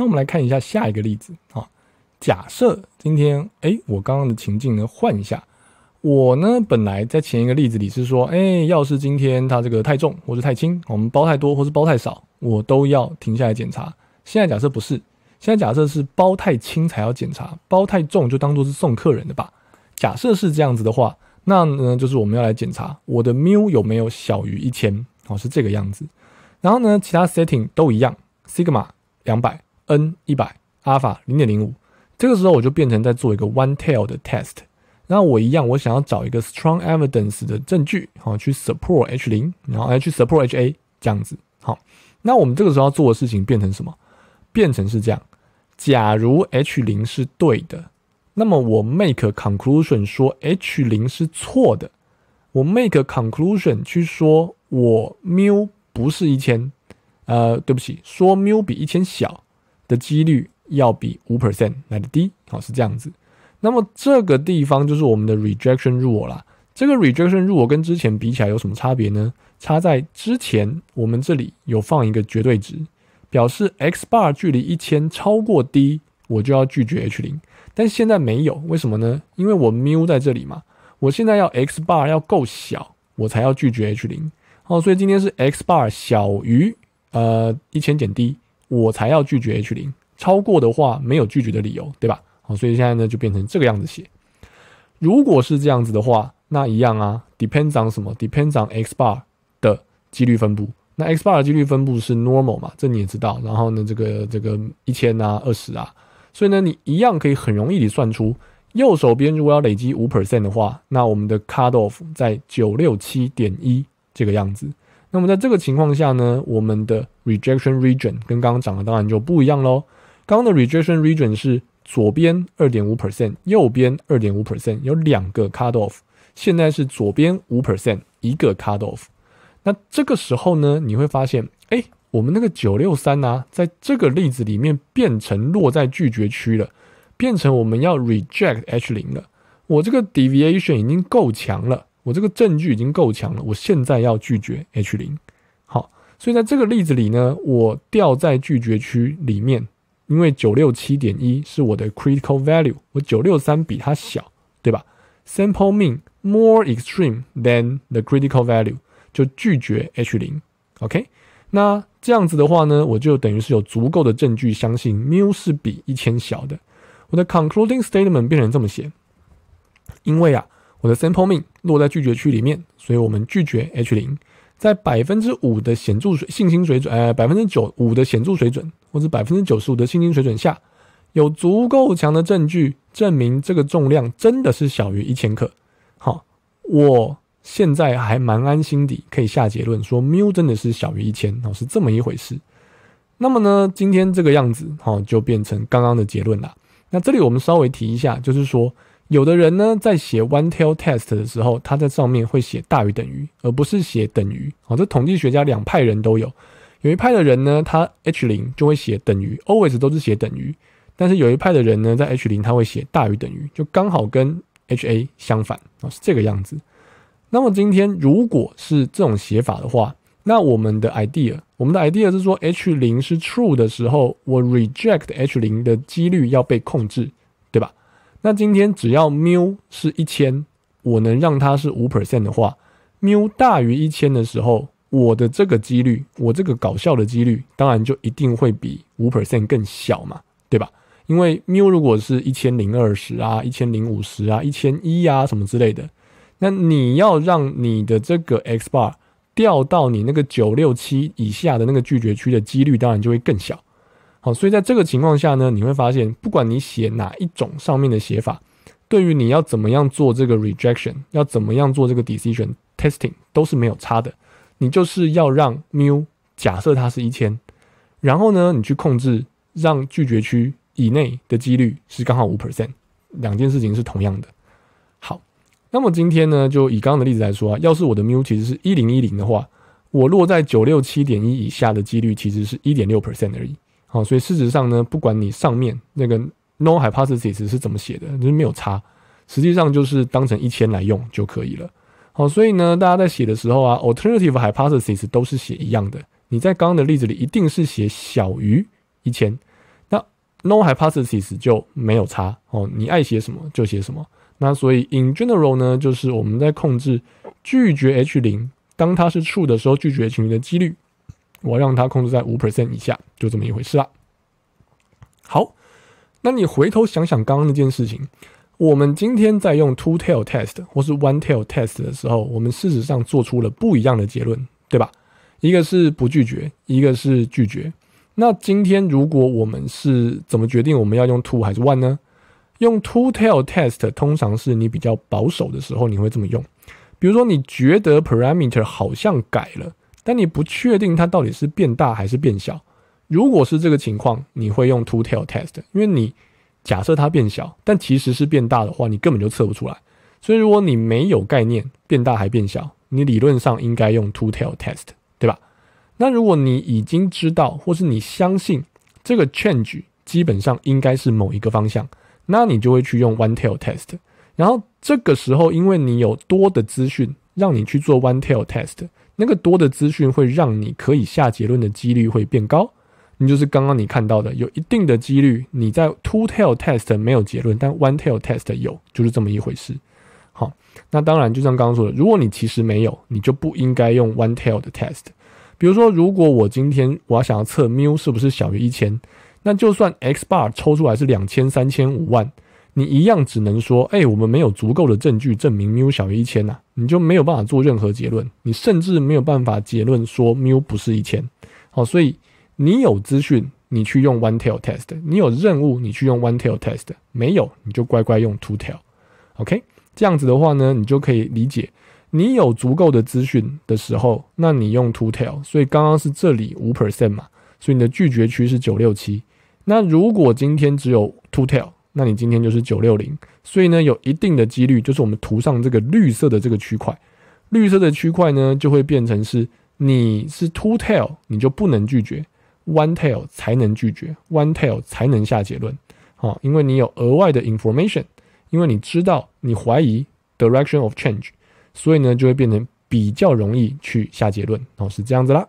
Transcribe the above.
那我们来看一下下一个例子啊。假设今天，哎，我刚刚的情境呢换一下，我呢本来在前一个例子里是说，哎，要是今天它这个太重或是太轻，我们包太多或是包太少，我都要停下来检查。现在假设不是，现在假设是包太轻才要检查，包太重就当做是送客人的吧。假设是这样子的话，那呢就是我们要来检查我的 mu 有没有小于一千，哦是这个样子。然后呢，其他 setting 都一样，sigma 两百。n 一百阿尔法零点零五，这个时候我就变成在做一个 one tail 的 test。然后我一样，我想要找一个 strong evidence 的证据，好去 support H 零，然后来去 support H a 这样子。好，那我们这个时候要做的事情变成什么？变成是这样：假如 H 零是对的，那么我 make conclusion 说 H 零是错的，我 make conclusion 去说我缪不是一千，呃，对不起，说缪比一千小。的几率要比五 percent 来的低，好是这样子。那么这个地方就是我们的 rejection r u l e 啦。这个 rejection r u l e 跟之前比起来有什么差别呢？差在之前我们这里有放一个绝对值，表示 x bar 距离一千超过 d 我就要拒绝 H 零，但现在没有。为什么呢？因为我 mu 在这里嘛，我现在要 x bar 要够小，我才要拒绝 H 零。好，所以今天是 x bar 小于呃一千减 d。我才要拒绝 H 零，超过的话没有拒绝的理由，对吧？好，所以现在呢就变成这个样子写。如果是这样子的话，那一样啊，depend on 什么？depend on X bar 的几率分布。那 X bar 的几率分布是 normal 嘛？这你也知道。然后呢，这个这个一千啊，二十啊，所以呢，你一样可以很容易的算出右手边如果要累积五 percent 的话，那我们的 cut off 在九六七点一这个样子。那么在这个情况下呢，我们的 Rejection region 跟刚刚讲的当然就不一样喽。刚刚的 rejection region 是左边二点五 percent，右边二点五 percent，有两个 cutoff。现在是左边五 percent，一个 cutoff。那这个时候呢，你会发现，哎，我们那个九六三呐，在这个例子里面变成落在拒绝区了，变成我们要 reject H 零了。我这个 deviation 已经够强了，我这个证据已经够强了，我现在要拒绝 H 零。所以在这个例子里呢，我掉在拒绝区里面，因为九六七点一是我的 critical value，我九六三比它小，对吧？Sample mean more extreme than the critical value，就拒绝 H 零，OK？那这样子的话呢，我就等于是有足够的证据相信 mu 是比一千小的，我的 concluding statement 变成这么写：因为啊，我的 sample mean 落在拒绝区里面，所以我们拒绝 H 零。在百分之五的显著水信心水准，呃，百分之九五的显著水准，或者百分之九十五的信心水准下，有足够强的证据证明这个重量真的是小于一千克。好，我现在还蛮安心的，可以下结论说缪真的是小于一千，哦，是这么一回事。那么呢，今天这个样子，哦，就变成刚刚的结论了。那这里我们稍微提一下，就是说。有的人呢，在写 one tail test 的时候，他在上面会写大于等于，而不是写等于。啊，这统计学家两派人都有，有一派的人呢，他 H 零就会写等于，always 都是写等于。但是有一派的人呢，在 H 零他会写大于等于，就刚好跟 H A 相反。啊，是这个样子。那么今天如果是这种写法的话，那我们的 idea，我们的 idea 是说 H 零是 true 的时候，我 reject H 零的几率要被控制。那今天只要缪是一千，我能让它是五 percent 的话，缪大于一千的时候，我的这个几率，我这个搞笑的几率，当然就一定会比五 percent 更小嘛，对吧？因为缪如果是一千零二十啊，一千零五十啊，一千一啊什么之类的，那你要让你的这个 x bar 掉到你那个九六七以下的那个拒绝区的几率，当然就会更小。好，所以在这个情况下呢，你会发现，不管你写哪一种上面的写法，对于你要怎么样做这个 rejection，要怎么样做这个 decision testing，都是没有差的。你就是要让 mu 假设它是一千，然后呢，你去控制让拒绝区以内的几率是刚好五 percent，两件事情是同样的。好，那么今天呢，就以刚刚的例子来说啊，要是我的 mu 其实是一零一零的话，我落在九六七点一以下的几率其实是一点六 percent 而已。好，所以事实上呢，不管你上面那个 no hypothesis 是怎么写的，就是没有差，实际上就是当成一千来用就可以了。好，所以呢，大家在写的时候啊，alternative hypothesis 都是写一样的。你在刚刚的例子里一定是写小于一千，那 no hypothesis 就没有差哦，你爱写什么就写什么。那所以 in general 呢，就是我们在控制拒绝 H 零，当它是 true 的时候拒绝 H 零的几率。我让它控制在五 percent 以下，就这么一回事啦。好，那你回头想想刚刚那件事情，我们今天在用 two tail test 或是 one tail test 的时候，我们事实上做出了不一样的结论，对吧？一个是不拒绝，一个是拒绝。那今天如果我们是怎么决定我们要用 two 还是 one 呢？用 two tail test 通常是你比较保守的时候，你会这么用，比如说你觉得 parameter 好像改了。但你不确定它到底是变大还是变小。如果是这个情况，你会用 two tail test，因为你假设它变小，但其实是变大的话，你根本就测不出来。所以，如果你没有概念，变大还变小，你理论上应该用 two tail test，对吧？那如果你已经知道，或是你相信这个 change 基本上应该是某一个方向，那你就会去用 one tail test。然后这个时候，因为你有多的资讯，让你去做 one tail test。那个多的资讯会让你可以下结论的几率会变高，你就是刚刚你看到的，有一定的几率你在 two tail test 没有结论，但 one tail test 有，就是这么一回事。好，那当然就像刚刚说的，如果你其实没有，你就不应该用 one tail 的 test。比如说，如果我今天我要想要测 mu 是不是小于一千，那就算 x bar 抽出来是两千、三千、五万。你一样只能说，哎，我们没有足够的证据证明缪小于一千呐，你就没有办法做任何结论，你甚至没有办法结论说缪不是一千。好，所以你有资讯，你去用 one tail test；你有任务，你去用 one tail test；没有，你就乖乖用 two tail。OK，这样子的话呢，你就可以理解，你有足够的资讯的时候，那你用 two tail。所以刚刚是这里五 percent 嘛，所以你的拒绝区是九六七。那如果今天只有 two tail。那你今天就是九六零，所以呢，有一定的几率就是我们涂上这个绿色的这个区块，绿色的区块呢就会变成是你是 two tail，你就不能拒绝 one tail 才能拒绝 one tail 才能下结论，哦，因为你有额外的 information，因为你知道你怀疑 direction of change，所以呢就会变成比较容易去下结论，哦，是这样子啦。